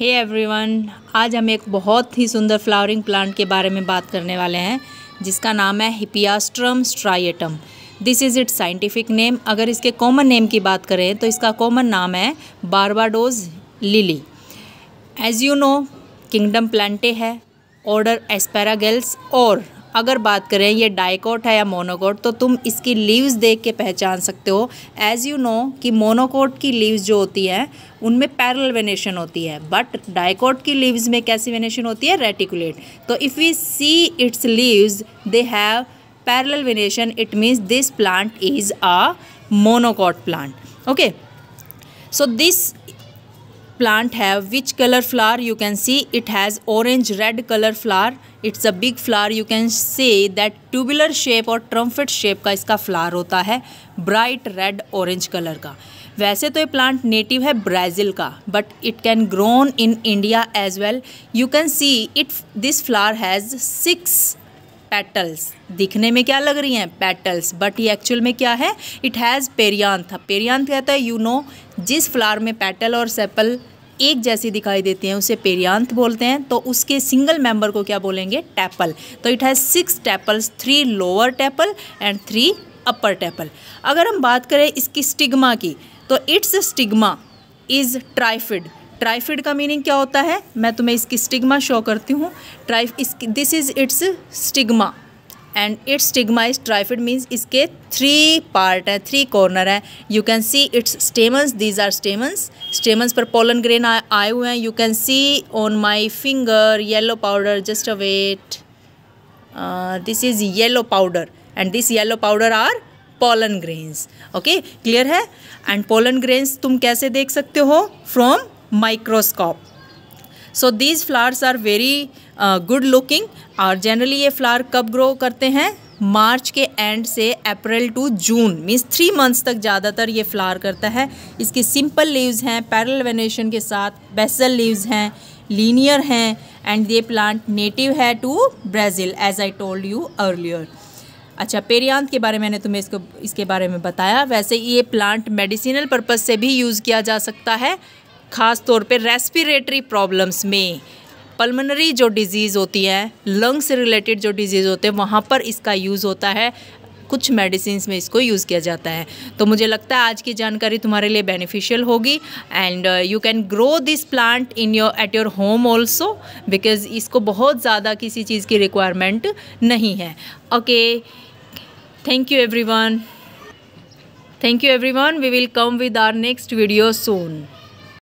हे hey everyone आज हम एक बहुत ही सुंदर फ्लावरिंग प्लांट के बारे में बात करने वाले हैं जिसका नाम है Hippeastrum striatum this is its scientific name अगर इसके कॉमन नेम की बात करें तो इसका कॉमन नाम है Barbados lily as you know kingdom Plantae है ऑर्डर एस्पैरागेल्स और अगर बात करें ये डाइकोट है या मोनोकोट तो तुम इसकी लीव्स देख के पहचान सकते हो एज़ यू नो कि मोनोकोट की लीव्स जो होती हैं उनमें पैरल वेनेशन होती है बट डाइकोट की लीव्स में कैसी वेनेशन होती है रेटिकुलेट तो if you see its leaves they have parallel venation it means this plant is a monocot plant okay so this plant have which color flower you can see it has orange red color flower it's a big flower you can say that tubular shape और trumpet shape का इसका flower होता है bright red orange color का वैसे तो ये plant native है ब्राज़ील का but it can grown in India as well you can see it this flower has six petals दिखने में क्या लग रही हैं पेटल्स बट ये एक्चुअल में क्या है इट हैज़ पेरियांथ पेरियांथ कहता है यू नो जिस फ्लावर में पेटल और सेपल एक जैसी दिखाई देते हैं उसे पेरियांथ बोलते हैं तो उसके सिंगल मेंबर को क्या बोलेंगे टैपल तो it has six tepals three lower tepal and three upper tepal अगर हम बात करें इसकी स्टिग्मा की तो its stigma is trifid trifid का मीनिंग क्या होता है मैं तुम्हें इसकी स्टिग्मा शो करती हूँ ट्राइफ is this is its stigma and its stigma is trifid means इसके थ्री पार्ट है थ्री कॉर्नर है you can see its stamens these are stamens stamens पर पोलन ग्रेन आए हुए हैं you can see on my finger yellow powder just a wait this is yellow powder and this yellow powder are pollen grains okay clear है and pollen grains तुम कैसे देख सकते हो from microscope so these flowers are very good looking और generally ये flower कब grow करते हैं मार्च के एंड से April to June means three months तक ज़्यादातर ये फ्लावर करता है इसकी सिंपल लीव्स हैं पैरल वेनेशन के साथ बेसल लीव्स हैं लीनियर हैं एंड ये प्लांट नेटिव है to Brazil as I told you earlier अच्छा पेरियांत के बारे में मैंने तुम्हें इसको इसके बारे में बताया वैसे ये प्लांट मेडिसिनल पर्पज़ से भी यूज़ किया जा सकता है ख़ास तौर पे रेस्पिरेटरी प्रॉब्लम्स में पल्मोनरी जो डिज़ीज़ होती है लंग्स से रिलेटेड जो डिज़ीज़ होते हैं वहाँ पर इसका यूज़ होता है कुछ मेडिसिन में इसको यूज़ किया जाता है तो मुझे लगता है आज की जानकारी तुम्हारे लिए बेनिफिशियल होगी and you can grow this plant in your at your home also because इसको बहुत ज़्यादा किसी चीज़ की रिक्वायरमेंट नहीं है okay thank you everyone thank you everyone we will come with our next video Son